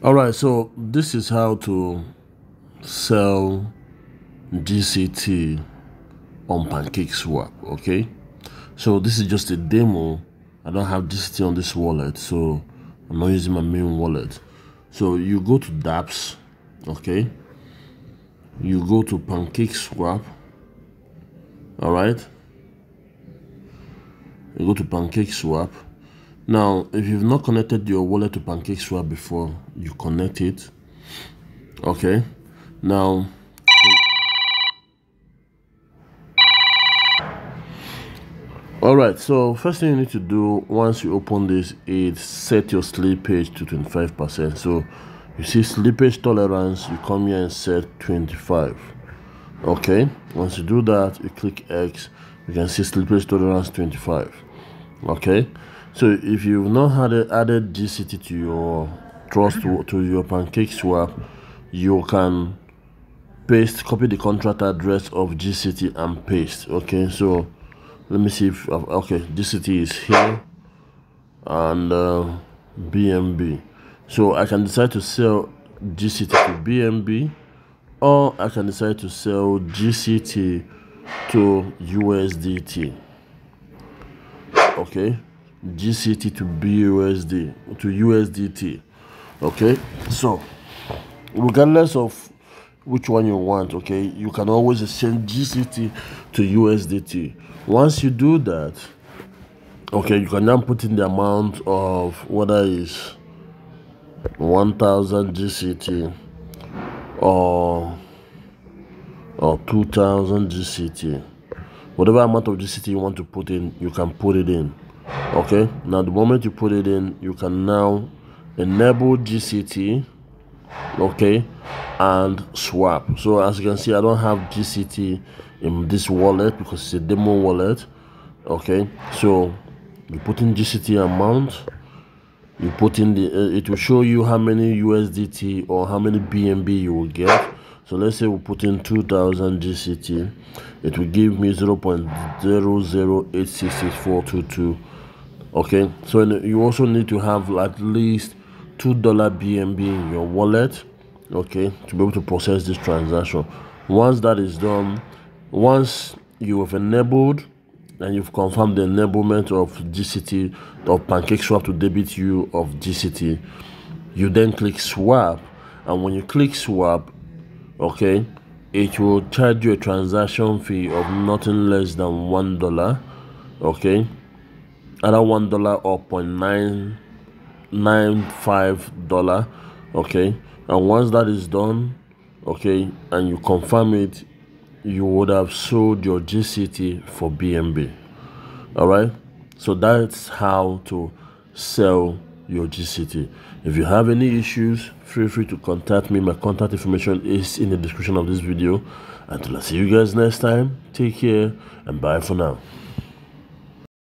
all right so this is how to sell gct on pancake swap okay so this is just a demo i don't have gct on this wallet so i'm not using my main wallet so you go to dapps okay you go to pancake swap all right you go to pancake swap now, if you've not connected your wallet to PancakeSwap before, you connect it. Okay. Now, all right. So first thing you need to do once you open this is set your slippage to 25%. So you see slippage tolerance, you come here and set 25. Okay. Once you do that, you click X. You can see slippage tolerance 25. Okay. So if you've not added, added GCT to your trust mm-hmm. to, your pancake swap, you can paste, copy the contract address of GCT and paste. Okay, so let me see if, okay, GCT is here and uh, BNB. So I can decide to sell GCT to BNB or I can decide to sell GCT to USDT. Okay, GCT to BUSD to USDT. Okay, so regardless of which one you want, okay, you can always exchange GCT to USDT. Once you do that, okay, you can now put in the amount of whether it's 1000 GCT or or 2000 GCT. Whatever amount of GCT you want to put in, you can put it in okay now the moment you put it in you can now enable gct okay and swap so as you can see i don't have gct in this wallet because it's a demo wallet okay so you put in gct amount you put in the uh, it will show you how many usdt or how many bnb you will get so let's say we put in 2000 gct it will give me 0.00866422 okay so you also need to have at least two dollar bnb in your wallet okay to be able to process this transaction once that is done once you have enabled and you've confirmed the enablement of gct of pancake swap to debit you of gct you then click swap and when you click swap okay it will charge you a transaction fee of nothing less than one dollar okay either one dollar or point nine nine five dollar okay and once that is done okay and you confirm it you would have sold your gct for bnb all right so that's how to sell your gct if you have any issues feel free to contact me my contact information is in the description of this video until i see you guys next time take care and bye for now